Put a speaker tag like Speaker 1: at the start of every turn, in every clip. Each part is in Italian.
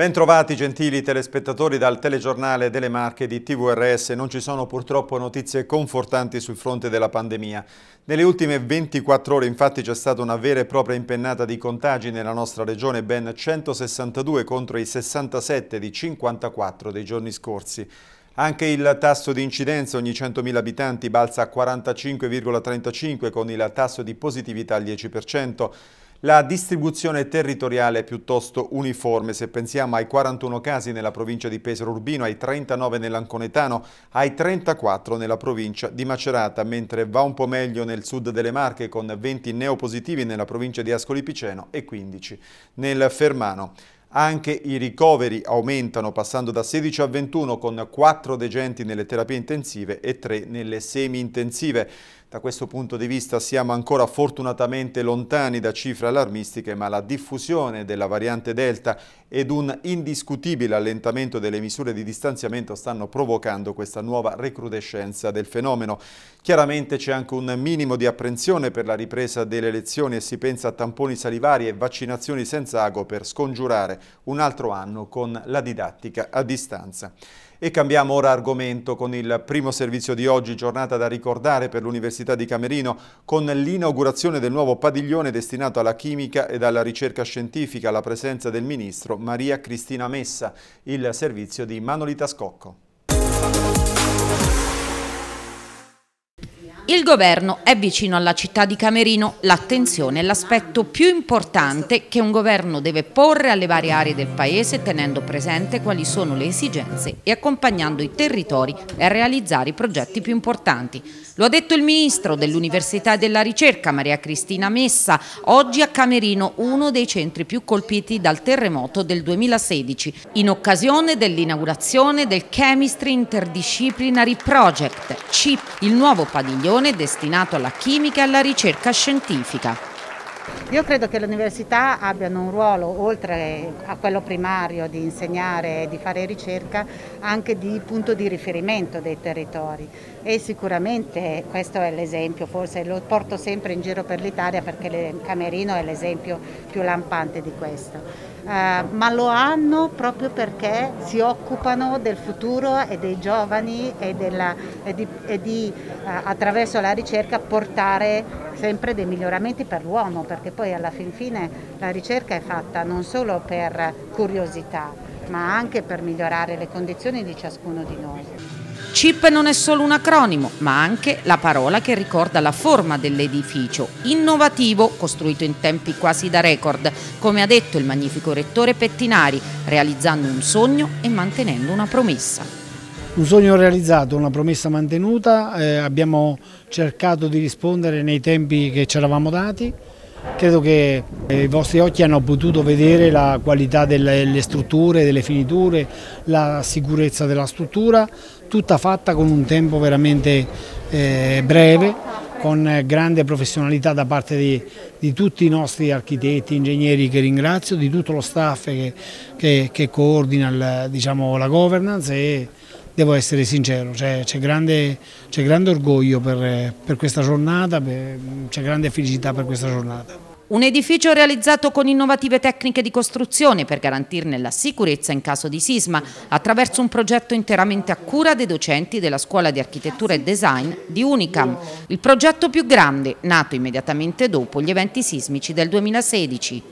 Speaker 1: Bentrovati gentili telespettatori dal telegiornale delle Marche di TVRS. Non ci sono purtroppo notizie confortanti sul fronte della pandemia. Nelle ultime 24 ore infatti c'è stata una vera e propria impennata di contagi nella nostra regione, ben 162 contro i 67 di 54 dei giorni scorsi. Anche il tasso di incidenza ogni 100.000 abitanti balza a 45,35 con il tasso di positività al 10%. La distribuzione territoriale è piuttosto uniforme, se pensiamo ai 41 casi nella provincia di Pesaro Urbino, ai 39 nell'Anconetano, ai 34 nella provincia di Macerata, mentre va un po' meglio nel sud delle Marche con 20 neopositivi nella provincia di Ascoli Piceno e 15 nel Fermano. Anche i ricoveri aumentano passando da 16 a 21 con 4 degenti nelle terapie intensive e 3 nelle semi-intensive. Da questo punto di vista siamo ancora fortunatamente lontani da cifre allarmistiche, ma la diffusione della variante Delta ed un indiscutibile allentamento delle misure di distanziamento stanno provocando questa nuova recrudescenza del fenomeno. Chiaramente c'è anche un minimo di apprensione per la ripresa delle lezioni e si pensa a tamponi salivari e vaccinazioni senza ago per scongiurare un altro anno con la didattica a distanza. E cambiamo ora argomento con il primo servizio di oggi, giornata da ricordare per l'Università di Camerino, con l'inaugurazione del nuovo padiglione destinato alla chimica e alla ricerca scientifica, alla presenza del Ministro Maria Cristina Messa, il servizio di Manolita Scocco.
Speaker 2: Il governo è vicino alla città di Camerino, l'attenzione è l'aspetto più importante che un governo deve porre alle varie aree del paese tenendo presente quali sono le esigenze e accompagnando i territori a realizzare i progetti più importanti. Lo ha detto il Ministro dell'Università e della Ricerca, Maria Cristina Messa, oggi a Camerino, uno dei centri più colpiti dal terremoto del 2016, in occasione dell'inaugurazione del Chemistry Interdisciplinary Project, CIP, il nuovo padiglione destinato alla chimica e alla ricerca scientifica.
Speaker 3: Io credo che le università abbiano un ruolo, oltre a quello primario di insegnare e di fare ricerca, anche di punto di riferimento dei territori e sicuramente questo è l'esempio, forse lo porto sempre in giro per l'Italia perché Camerino è l'esempio più lampante di questo. Eh, ma lo hanno proprio perché si occupano del futuro e dei giovani e, della, e di, e di eh, attraverso la ricerca portare sempre dei miglioramenti per l'uomo, perché poi alla fin fine la ricerca è fatta non solo per curiosità, ma anche per migliorare le condizioni di ciascuno di noi.
Speaker 2: CIP non è solo un acronimo, ma anche la parola che ricorda la forma dell'edificio, innovativo, costruito in tempi quasi da record, come ha detto il magnifico rettore Pettinari, realizzando un sogno e mantenendo una promessa.
Speaker 4: Un sogno
Speaker 5: realizzato, una promessa mantenuta, eh, abbiamo cercato di rispondere nei tempi che ci eravamo dati, Credo che eh, i vostri occhi hanno potuto vedere la qualità delle strutture, delle finiture, la sicurezza della struttura, tutta fatta con un tempo veramente eh, breve, con grande professionalità da parte di, di, tutti i nostri architetti, ingegneri che ringrazio, di tutto lo staff che, che, che coordina il, diciamo, la governance e devo essere sincero, cioè, c'è, grande, grande, orgoglio per, per questa giornata, c'è grande felicità per questa giornata.
Speaker 2: Un edificio realizzato con innovative tecniche di costruzione per garantirne la sicurezza in caso di sisma attraverso un progetto interamente a cura dei docenti della Scuola di Architettura e Design di Unicam. Il progetto più grande, nato immediatamente dopo gli eventi sismici del 2016.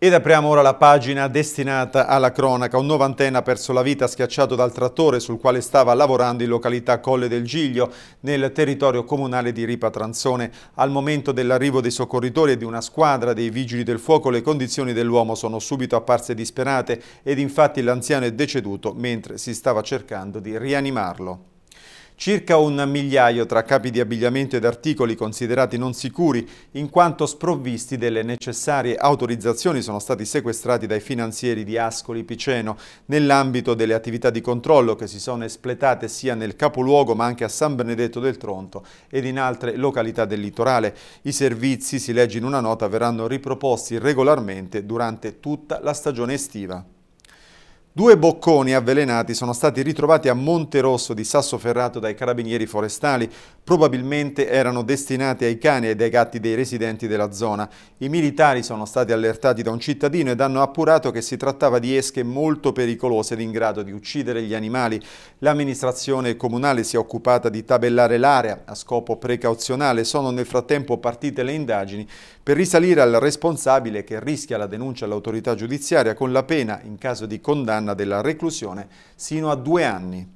Speaker 1: Ed apriamo ora la pagina destinata alla cronaca. Un novantenne ha perso la vita schiacciato dal trattore sul quale stava lavorando in località Colle del Giglio, nel territorio comunale di Ripa Tranzone. Al momento dell'arrivo dei soccorritori e di una squadra dei vigili del fuoco, le condizioni dell'uomo sono subito apparse disperate ed infatti l'anziano è deceduto mentre si stava cercando di rianimarlo. Circa un migliaio tra capi di abbigliamento ed articoli considerati non sicuri in quanto sprovvisti delle necessarie autorizzazioni sono stati sequestrati dai finanzieri di Ascoli Piceno nell'ambito delle attività di controllo che si sono espletate sia nel capoluogo ma anche a San Benedetto del Tronto ed in altre località del litorale. I servizi, si legge in una nota, verranno riproposti regolarmente durante tutta la stagione estiva. Due bocconi avvelenati sono stati ritrovati a Monte Rosso di Sassoferrato dai carabinieri forestali. Probabilmente erano destinati ai cani e ai gatti dei residenti della zona. I militari sono stati allertati da un cittadino ed hanno appurato che si trattava di esche molto pericolose ed in grado di uccidere gli animali. L'amministrazione comunale si è occupata di tabellare l'area a scopo precauzionale. Sono nel frattempo partite le indagini per risalire al responsabile che rischia la denuncia all'autorità giudiziaria con la pena, in caso di condanna della reclusione, sino a due anni.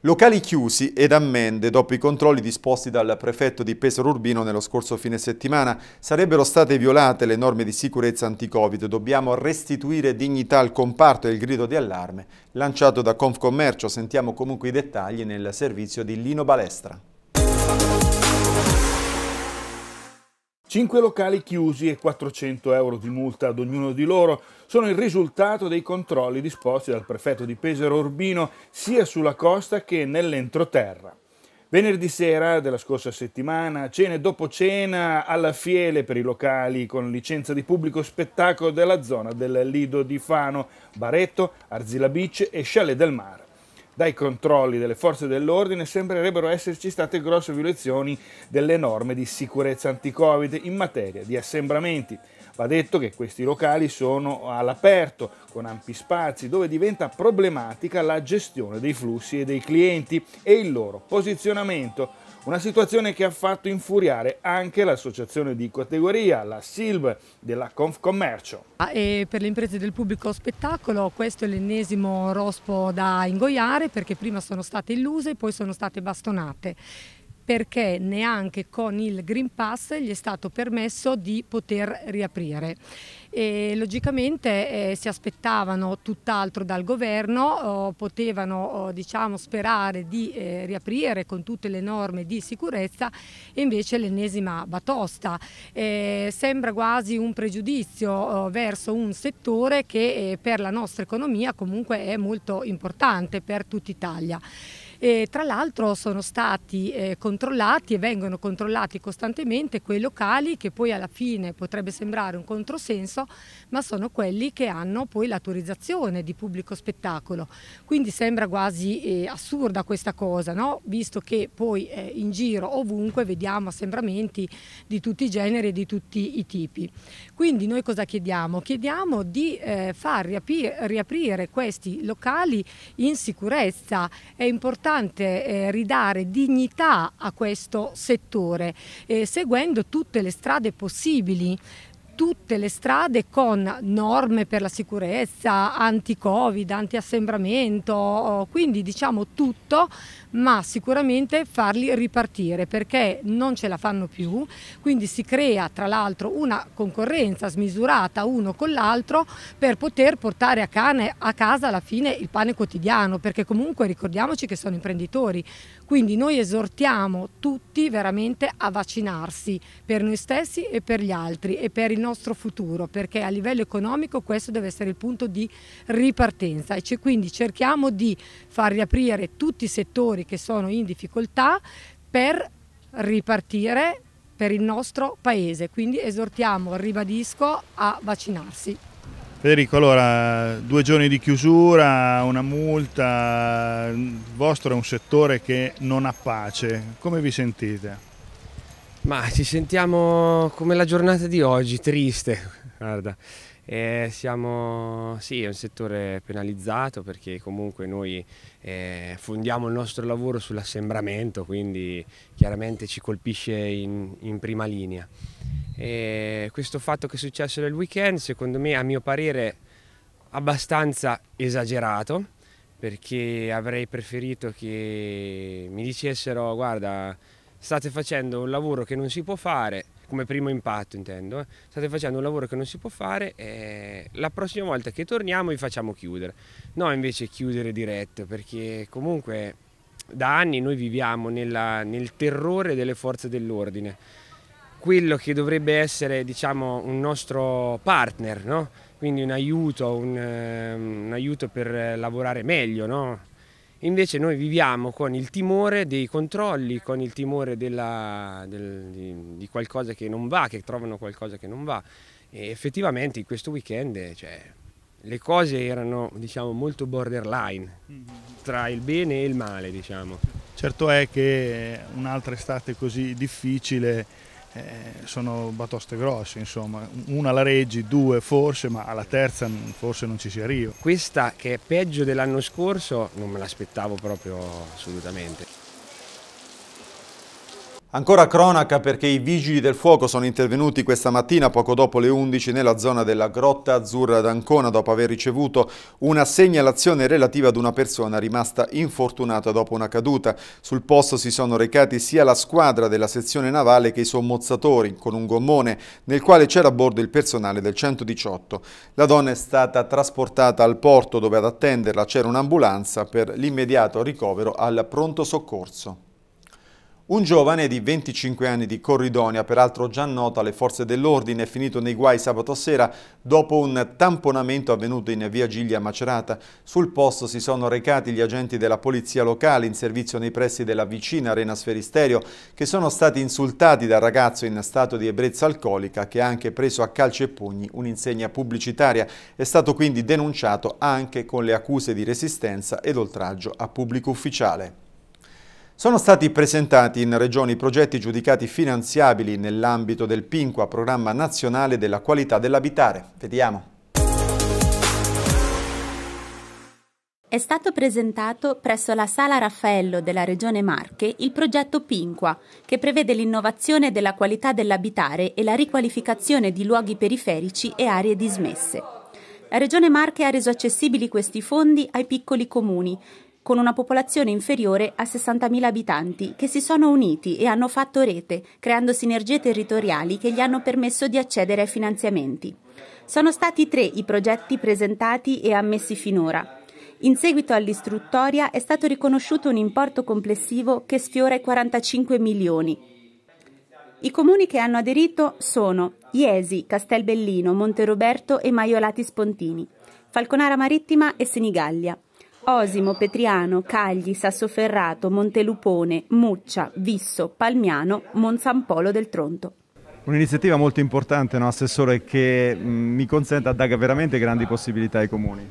Speaker 1: Locali chiusi ed ammende dopo i controlli disposti dal prefetto di Pesaro Urbino nello scorso fine settimana sarebbero state violate le norme di sicurezza anti-Covid. Dobbiamo restituire dignità al comparto e il grido di allarme lanciato da Confcommercio. Sentiamo comunque i dettagli nel servizio di Lino Balestra.
Speaker 4: Cinque locali chiusi e 400 euro di multa ad ognuno di loro sono il risultato dei controlli disposti dal prefetto di Pesaro Urbino sia sulla costa che nell'entroterra. Venerdì sera della scorsa settimana, cene dopo cena alla Fiele per i locali con licenza di pubblico spettacolo della zona del Lido di Fano, Baretto, Arzilla Beach e Chalet del Mare dai controlli delle forze dell'ordine sembrerebbero esserci state grosse violazioni delle norme di sicurezza anticovid in materia di assembramenti. Va detto che questi locali sono all'aperto, con ampi spazi, dove diventa problematica la gestione dei flussi e dei clienti e il loro posizionamento una situazione che ha fatto infuriare anche l'associazione di categoria, la SILV della Confcommercio.
Speaker 6: Ah, e per le imprese del pubblico spettacolo questo è l'ennesimo rospo da ingoiare perché prima sono state illuse e poi sono state bastonate perché neanche con il Green Pass gli è stato permesso di poter riaprire e logicamente eh, si aspettavano tutt'altro dal governo, potevano diciamo, sperare di eh, riaprire con tutte le norme di sicurezza e invece l'ennesima batosta. Eh, sembra quasi un pregiudizio eh, verso un settore che per la nostra economia comunque è molto importante per tutta Italia. E, tra l'altro sono stati eh, controllati e vengono controllati costantemente quei locali che poi alla fine potrebbe sembrare un controsenso, ma sono quelli che hanno poi l'autorizzazione di pubblico spettacolo. Quindi sembra quasi eh, assurda questa cosa, no? visto che poi eh, in giro ovunque vediamo assembramenti di tutti i generi e di tutti i tipi. Quindi noi cosa chiediamo? Chiediamo di eh, far riapri riaprire questi locali in sicurezza. È importante importante eh, ridare dignità a questo settore, eh, seguendo tutte le strade possibili, tutte le strade con norme per la sicurezza, anti-covid, anti-assembramento, quindi diciamo tutto, ma sicuramente farli ripartire perché non ce la fanno più, quindi si crea tra l'altro una concorrenza smisurata uno con l'altro per poter portare a, cane, a casa alla fine il pane quotidiano, perché comunque ricordiamoci che sono imprenditori, quindi noi esortiamo tutti veramente a vaccinarsi per noi stessi e per gli altri e per il nostro futuro perché a livello economico questo deve essere il punto di ripartenza e quindi cerchiamo di far riaprire tutti i settori che sono in difficoltà per ripartire per il nostro paese, quindi esortiamo, ribadisco, a vaccinarsi.
Speaker 4: Federico, allora due giorni di chiusura, una multa, il vostro è un settore che non ha pace, come vi sentite? Ma ci
Speaker 7: sentiamo come la giornata di oggi, triste, guarda. Eh, siamo, sì, è un settore penalizzato perché comunque noi eh, fondiamo il nostro lavoro sull'assembramento, quindi chiaramente ci colpisce in, in prima linea. E questo fatto che è successo nel weekend, secondo me, a mio parere, abbastanza esagerato, perché avrei preferito che mi dicessero guarda, state facendo un lavoro che non si può fare, come primo impatto intendo, eh. state facendo un lavoro che non si può fare e la prossima volta che torniamo vi facciamo chiudere. No, invece chiudere diretto perché comunque da anni noi viviamo nella, nel terrore delle forze dell'ordine. Quello che dovrebbe essere diciamo, un nostro partner, no? quindi un aiuto, un, ehm, un aiuto per lavorare meglio, no? Invece noi viviamo con il timore dei controlli, con il timore della, del, di, di, qualcosa che non va, che trovano qualcosa che non va. E effettivamente in questo weekend cioè, le cose erano diciamo, molto borderline mm-hmm. tra il bene e il male.
Speaker 4: Diciamo. Certo è che un'altra estate così difficile eh, sono batoste grosse, insomma, una la reggi, due forse, ma alla terza forse non ci si arriva. Questa che è peggio dell'anno scorso non me l'aspettavo proprio
Speaker 1: assolutamente. Ancora cronaca perché i vigili del fuoco sono intervenuti questa mattina poco dopo le 11 nella zona della Grotta Azzurra d'Ancona dopo aver ricevuto una segnalazione relativa ad una persona rimasta infortunata dopo una caduta. Sul posto si sono recati sia la squadra della sezione navale che i sommozzatori con un gommone nel quale c'era a bordo il personale del 118. La donna è stata trasportata al porto dove ad attenderla c'era un'ambulanza per l'immediato ricovero al pronto soccorso. Un giovane di 25 anni di Corridonia, peraltro già noto alle forze dell'ordine, è finito nei guai sabato sera dopo un tamponamento avvenuto in via Giglia Macerata. Sul posto si sono recati gli agenti della polizia locale in servizio nei pressi della vicina Arena Sferisterio che sono stati insultati dal ragazzo in stato di ebbrezza alcolica che ha anche preso a calci e pugni un'insegna pubblicitaria. È stato quindi denunciato anche con le accuse di resistenza ed oltraggio a pubblico ufficiale. Sono stati presentati in Regione i progetti giudicati finanziabili nell'ambito del PINQUA, Programma Nazionale della Qualità dell'Abitare. Vediamo.
Speaker 3: È stato presentato presso la Sala Raffaello della Regione Marche il progetto Pinqua, che prevede l'innovazione della qualità dell'abitare e la riqualificazione di luoghi periferici e aree dismesse. La Regione Marche ha reso accessibili questi fondi ai piccoli comuni, con una popolazione inferiore a 60.000 abitanti, che si sono uniti e hanno fatto rete, creando sinergie territoriali che gli hanno permesso di accedere ai finanziamenti. Sono stati tre i progetti presentati e ammessi finora. In seguito all'istruttoria è stato riconosciuto un importo complessivo che sfiora i 45 milioni, i comuni che hanno aderito sono Iesi, Castelbellino, Monteroberto e Maiolati Spontini, Falconara Marittima e Senigallia. Osimo, Petriano, Cagli, Sassoferrato, Montelupone, Muccia, Visso, Palmiano, Monsampolo del Tronto.
Speaker 1: Un'iniziativa molto importante, no, Assessore, che mh, mi consente, dare veramente grandi possibilità ai comuni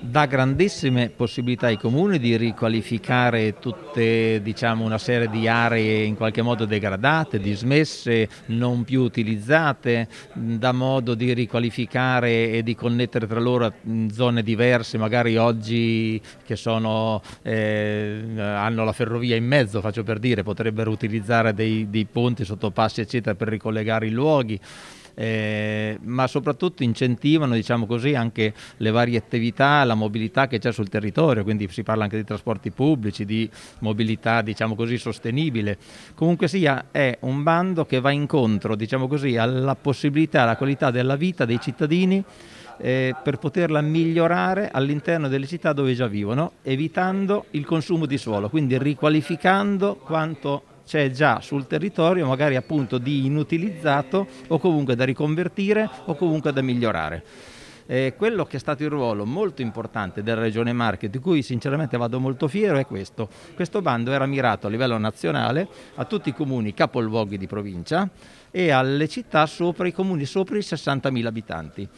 Speaker 8: dà grandissime possibilità ai comuni di riqualificare tutte diciamo, una serie di aree in qualche modo degradate, dismesse, non più utilizzate, dà modo di riqualificare e di connettere tra loro zone diverse, magari oggi che sono, eh, hanno la ferrovia in mezzo, faccio per dire, potrebbero utilizzare dei, dei ponti, sottopassi eccetera per ricollegare i luoghi eh, ma soprattutto incentivano diciamo così, anche le varie attività, la mobilità che c'è sul territorio, quindi si parla anche di trasporti pubblici, di mobilità diciamo così, sostenibile. Comunque sia, è un bando che va incontro diciamo così, alla possibilità, alla qualità della vita dei cittadini eh, per poterla migliorare all'interno delle città dove già vivono, evitando il consumo di suolo, quindi riqualificando quanto c'è già sul territorio magari appunto di inutilizzato o comunque da riconvertire o comunque da migliorare. Eh, quello che è stato il ruolo molto importante della Regione Marche, di cui sinceramente vado molto fiero, è questo. Questo bando era mirato a livello nazionale a tutti i comuni capoluoghi di provincia e alle città sopra i comuni sopra i 60.000 abitanti.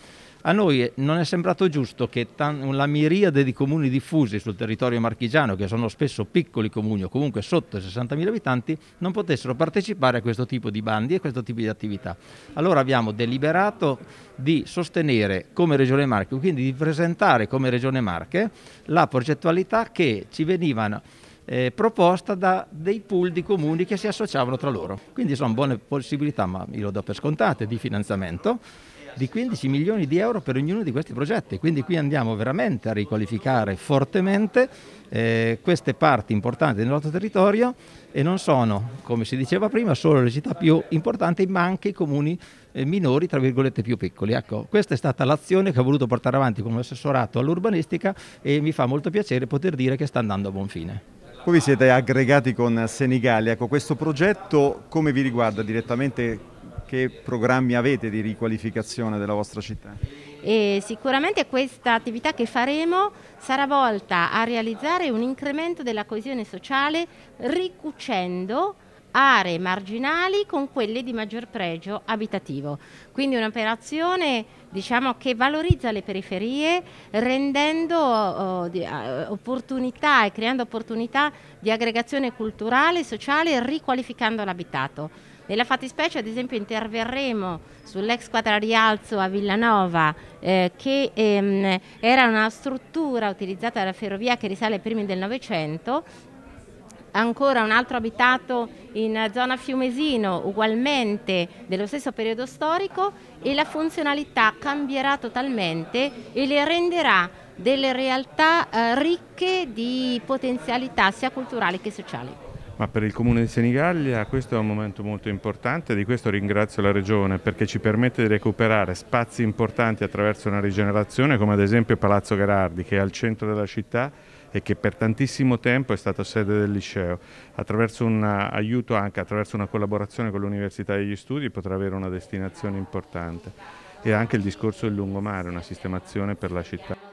Speaker 8: A noi non è sembrato giusto che la miriade di comuni diffusi sul territorio marchigiano, che sono spesso piccoli comuni o comunque sotto i 60.000 abitanti, non potessero partecipare a questo tipo di bandi e a questo tipo di attività. Allora abbiamo deliberato di sostenere come Regione Marche, quindi di presentare come Regione Marche la progettualità che ci venivano eh, proposta da dei pool di comuni che si associavano tra loro. Quindi sono buone possibilità, ma io lo do per scontate, di finanziamento di 15 milioni di euro per ognuno di questi progetti. Quindi qui andiamo veramente a riqualificare fortemente eh, queste parti importanti del nostro territorio e non sono, come si diceva prima, solo le città più importanti, ma anche i comuni eh, minori, tra virgolette, più piccoli. Ecco, questa è stata l'azione che ho voluto portare avanti come
Speaker 1: assessorato all'urbanistica e mi fa molto piacere poter dire che sta andando a buon fine. Voi vi siete aggregati con Senigallia, ecco, questo progetto come vi riguarda direttamente? che programmi avete di riqualificazione della vostra città?
Speaker 3: E sicuramente questa attività che faremo sarà volta a realizzare un incremento della coesione sociale ricucendo aree marginali con quelle di maggior pregio abitativo. Quindi un'operazione diciamo, che valorizza le periferie rendendo oh, eh, opportunità e creando opportunità di aggregazione culturale, sociale e riqualificando l'abitato. Nella fattispecie ad esempio interverremo sull'ex quadra Rialzo a Villanova eh, che ehm, era una struttura utilizzata dalla ferrovia che risale ai primi del Novecento ancora un altro abitato in zona Fiumesino, ugualmente dello stesso periodo storico, e la funzionalità cambierà totalmente e le renderà delle realtà eh, ricche di potenzialità sia culturali che sociali.
Speaker 4: Ma per il Comune di Senigallia questo è un momento molto importante, di questo ringrazio la Regione perché ci permette di recuperare spazi importanti attraverso una rigenerazione come ad esempio Palazzo Gherardi che è al centro della città e che per tantissimo tempo è stata sede del liceo. Attraverso un aiuto anche attraverso una collaborazione con l'Università degli Studi potrà avere una destinazione importante e anche il discorso del lungomare, una sistemazione per la città.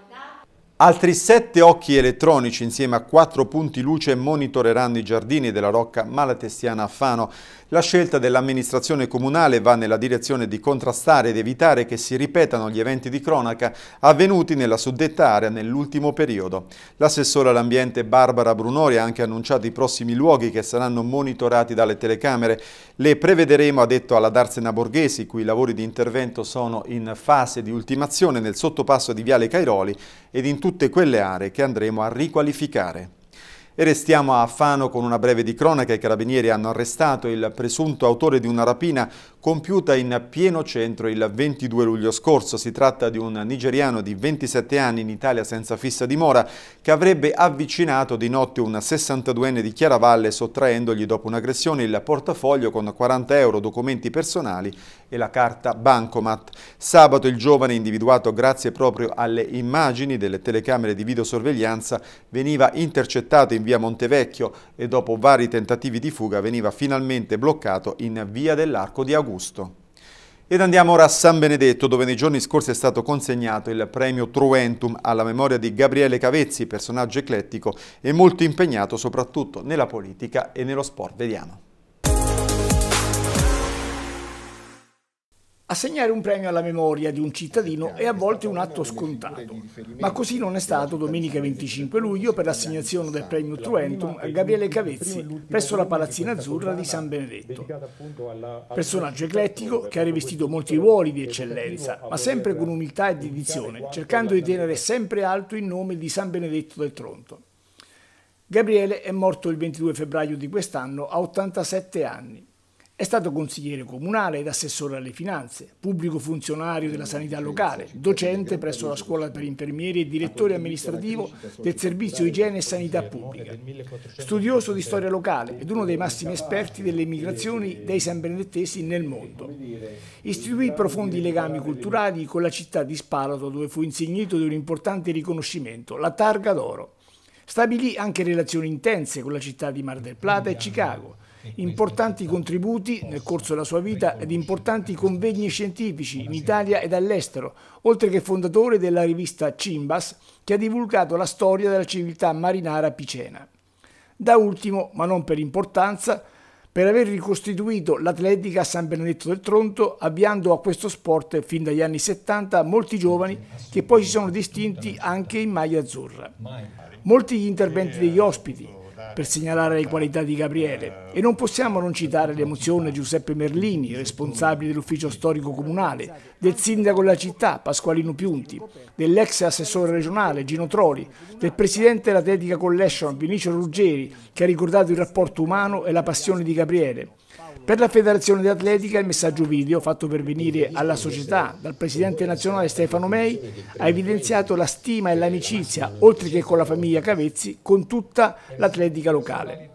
Speaker 1: Altri sette occhi elettronici insieme a quattro punti luce monitoreranno i giardini della Rocca Malatestiana a Fano. La scelta dell'amministrazione comunale va nella direzione di contrastare ed evitare che si ripetano gli eventi di cronaca avvenuti nella suddetta area nell'ultimo periodo. L'assessore all'ambiente Barbara Brunori ha anche annunciato i prossimi luoghi che saranno monitorati dalle telecamere. Le prevederemo, ha detto alla Darsena Borghesi, cui i lavori di intervento sono in fase di ultimazione nel sottopasso di Viale Cairoli ed in tutto tutte quelle aree che andremo a riqualificare. E restiamo a Fano con una breve di cronaca. I carabinieri hanno arrestato il presunto autore di una rapina compiuta in pieno centro il 22 luglio scorso. Si tratta di un nigeriano di 27 anni in Italia senza fissa dimora che avrebbe avvicinato di notte un 62enne di Chiaravalle sottraendogli dopo un'aggressione il portafoglio con 40 euro, documenti personali e la carta Bancomat. Sabato il giovane individuato grazie proprio alle immagini delle telecamere di videosorveglianza veniva intercettato in via via Montevecchio e dopo vari tentativi di fuga veniva finalmente bloccato in via dell'Arco di Augusto. Ed andiamo ora a San Benedetto, dove nei giorni scorsi è stato consegnato il premio Truentum alla memoria di Gabriele Cavezzi, personaggio eclettico e molto impegnato soprattutto nella politica e nello sport. Vediamo.
Speaker 5: Assegnare un premio alla memoria di un cittadino è a volte un atto scontato, ma così non è stato domenica 25 luglio per l'assegnazione del premio Truentum a Gabriele Cavezzi presso la Palazzina Azzurra di San Benedetto. Personaggio eclettico che ha rivestito molti ruoli di eccellenza, ma sempre con umiltà e dedizione, cercando di tenere sempre alto il nome di San Benedetto del Tronto. Gabriele è morto il 22 febbraio di quest'anno a 87 anni. È stato consigliere comunale ed assessore alle finanze, pubblico funzionario della sanità locale, docente presso la scuola per infermieri e direttore amministrativo del servizio igiene e sanità pubblica, studioso di storia locale ed uno dei massimi esperti delle migrazioni dei sembenedettesi nel mondo. Istituì profondi legami culturali con la città di Spalato dove fu insignito di un importante riconoscimento, la Targa d'Oro. Stabilì anche relazioni intense con la città di Mar del Plata e Chicago, importanti contributi nel corso della sua vita ed importanti convegni scientifici in Italia ed all'estero, oltre che fondatore della rivista Cimbas, che ha divulgato la storia della civiltà marinara picena. Da ultimo, ma non per importanza, per aver ricostituito l'atletica a San Benedetto del Tronto, avviando a questo sport fin dagli anni 70 molti giovani che poi si sono distinti anche in maglia azzurra. Molti gli interventi eh, degli ospiti, per segnalare le qualità di Gabriele e non possiamo non citare l'emozione Giuseppe Merlini, responsabile dell'ufficio storico comunale, del sindaco della città Pasqualino Piunti, dell'ex assessore regionale Gino Troli, del presidente della dell'Atletica Collection Vinicio Ruggeri che ha ricordato il rapporto umano e la passione di Gabriele. Per la Federazione di Atletica il messaggio video fatto pervenire alla società dal presidente nazionale Stefano Mei ha evidenziato la stima e l'amicizia, oltre che con la famiglia Cavezzi, con tutta l'atletica locale.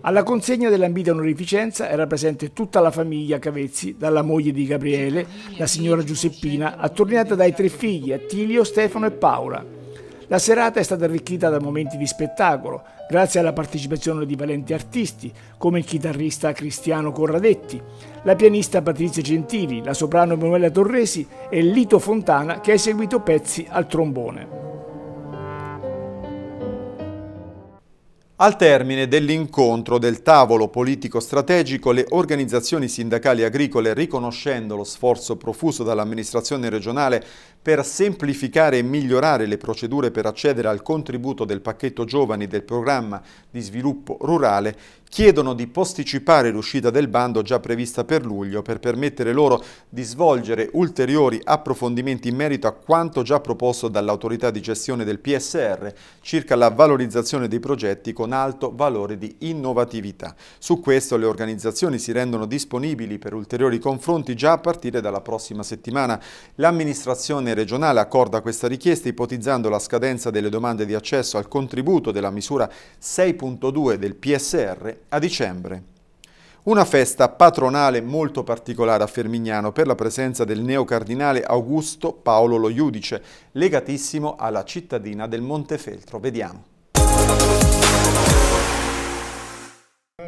Speaker 5: Alla consegna dell'ambita onorificenza era presente tutta la famiglia Cavezzi, dalla moglie di Gabriele, la signora Giuseppina, attorniata dai tre figli, Attilio, Stefano e Paola. La serata è stata arricchita da momenti di spettacolo, grazie alla partecipazione di valenti artisti come il chitarrista Cristiano Corradetti, la pianista Patrizia Gentili, la soprano Emanuela Torresi e Lito Fontana che ha eseguito pezzi al trombone.
Speaker 1: Al termine dell'incontro del tavolo politico strategico, le organizzazioni sindacali agricole, riconoscendo lo sforzo profuso dall'amministrazione regionale per semplificare e migliorare le procedure per accedere al contributo del pacchetto giovani del programma di sviluppo rurale, chiedono di posticipare l'uscita del bando già prevista per luglio per permettere loro di svolgere ulteriori approfondimenti in merito a quanto già proposto dall'autorità di gestione del PSR circa la valorizzazione dei progetti con alto valore di innovatività. Su questo le organizzazioni si rendono disponibili per ulteriori confronti già a partire dalla prossima settimana. L'amministrazione regionale accorda questa richiesta ipotizzando la scadenza delle domande di accesso al contributo della misura 6.2 del PSR a dicembre. Una festa patronale molto particolare a Fermignano per la presenza del neocardinale Augusto Paolo Lo Iudice, legatissimo alla cittadina del Montefeltro. Vediamo.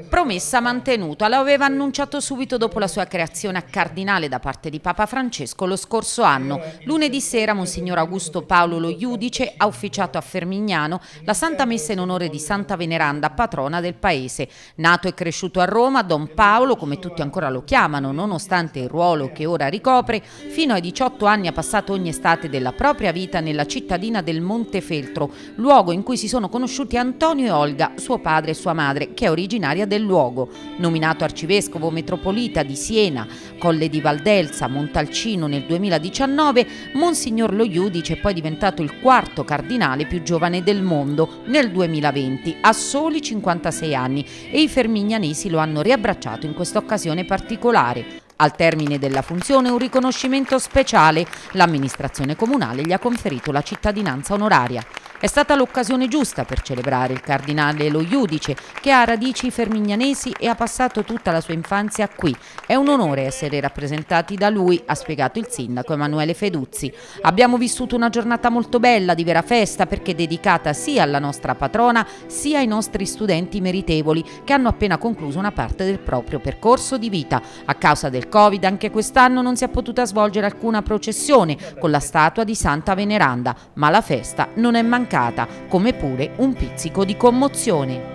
Speaker 2: Promessa mantenuta, lo aveva annunciato subito dopo la sua creazione a cardinale da parte di Papa Francesco lo scorso anno. Lunedì sera Monsignor Augusto Paolo Lo Iudice ha officiato a Fermignano la Santa Messa in onore di Santa Veneranda, patrona del paese. Nato e cresciuto a Roma, Don Paolo, come tutti ancora lo chiamano, nonostante il ruolo che ora ricopre, fino ai 18 anni ha passato ogni estate della propria vita nella cittadina del Montefeltro, luogo in cui si sono conosciuti Antonio e Olga, suo padre e sua madre, che è originaria originaria del luogo, nominato arcivescovo metropolita di Siena, Colle di Valdelsa, Montalcino nel 2019, Monsignor Lo Iudice è poi diventato il quarto cardinale più giovane del mondo nel 2020, a soli 56 anni, e i fermignanesi lo hanno riabbracciato in questa occasione particolare. Al termine della funzione un riconoscimento speciale, l'amministrazione comunale gli ha conferito la cittadinanza onoraria. È stata l'occasione giusta per celebrare il cardinale Lo Iudice, che ha radici fermignanesi e ha passato tutta la sua infanzia qui. È un onore essere rappresentati da lui, ha spiegato il sindaco Emanuele Feduzzi. Abbiamo vissuto una giornata molto bella, di vera festa, perché dedicata sia alla nostra patrona, sia ai nostri studenti meritevoli, che hanno appena concluso una parte del proprio percorso di vita. A causa del Covid anche quest'anno non si è potuta svolgere alcuna processione con la statua di Santa Veneranda, ma la festa non è mancata mancata, come pure un pizzico di commozione.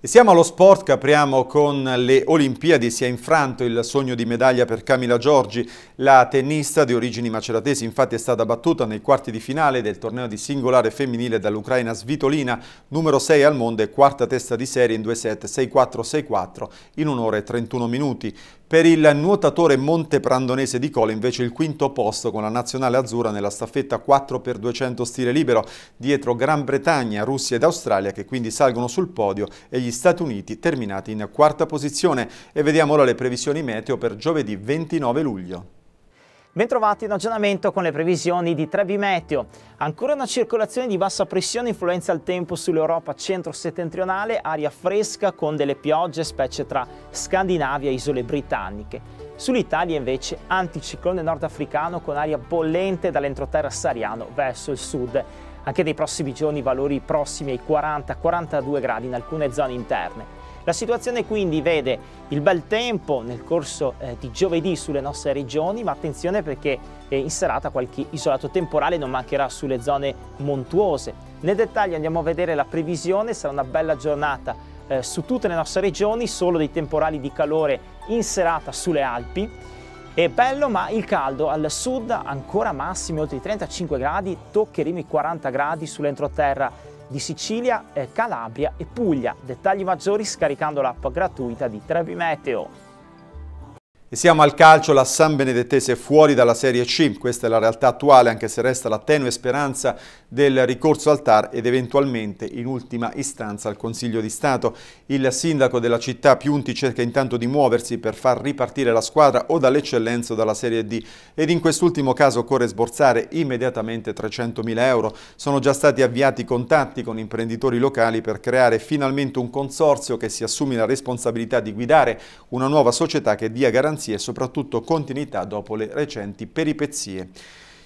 Speaker 1: siamo allo sport che apriamo con le Olimpiadi, si è infranto il sogno di medaglia per Camila Giorgi la tennista di origini maceratesi infatti è stata battuta nei quarti di finale del torneo di singolare femminile dall'Ucraina Svitolina, numero 6 al mondo e quarta testa di serie in due set 6-4-6-4 in un'ora e 31 minuti. Per il nuotatore monteprandonese di Cola invece il quinto posto con la nazionale azzurra nella staffetta 4x200 stile libero, dietro Gran Bretagna, Russia ed Australia che quindi salgono sul podio e gli Stati Uniti terminati in quarta posizione. E vediamo ora le previsioni meteo per giovedì 29 luglio. Bentrovati in aggiornamento con
Speaker 9: le previsioni di Trevi Meteo. Ancora una circolazione di bassa pressione influenza il tempo sull'Europa centro-settentrionale, aria fresca con delle piogge, specie tra Scandinavia e isole britanniche. Sull'Italia invece anticiclone nordafricano con aria bollente dall'entroterra sariano verso il sud. Anche nei prossimi giorni valori prossimi ai 40-42 gradi in alcune zone interne. La situazione quindi vede il bel tempo nel corso eh, di giovedì sulle nostre regioni, ma attenzione perché eh, in serata qualche isolato temporale non mancherà sulle zone montuose. Nel dettaglio andiamo a vedere la previsione, sarà una bella giornata eh, su tutte le nostre regioni, solo dei temporali di calore in serata sulle Alpi. È bello ma il caldo al sud ancora massimi oltre i 35 gradi, toccheremo i 40 gradi sull'entroterra di Sicilia, Calabria e Puglia. Dettagli maggiori scaricando l'app gratuita di Trevi Meteo.
Speaker 1: E siamo al calcio, la San Benedettese è fuori dalla Serie C, questa è la realtà attuale anche se resta la tenue speranza del ricorso al TAR ed eventualmente in ultima istanza al Consiglio di Stato. Il sindaco della città Piunti cerca intanto di muoversi per far ripartire la squadra o dall'eccellenza o dalla Serie D ed in quest'ultimo caso occorre sborsare immediatamente 300.000 euro. Sono già stati avviati contatti con imprenditori locali per creare finalmente un consorzio che si assumi la responsabilità di guidare una nuova società che dia garanzia garanzie e soprattutto continuità dopo le recenti peripezie.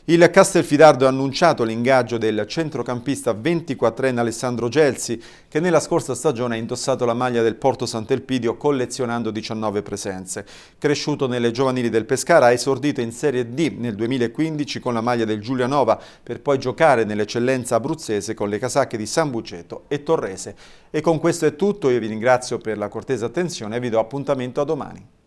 Speaker 1: Il Castelfidardo ha annunciato l'ingaggio del centrocampista 24enne Alessandro Gelsi, che nella scorsa stagione ha indossato la maglia del Porto Sant'Elpidio collezionando 19 presenze. Cresciuto nelle giovanili del Pescara, ha esordito in Serie D nel 2015 con la maglia del Giulianova, per poi giocare nell'eccellenza abruzzese con le casacche di San Buceto e Torrese. E con questo è tutto, io vi ringrazio per la cortesa attenzione e vi do appuntamento a domani.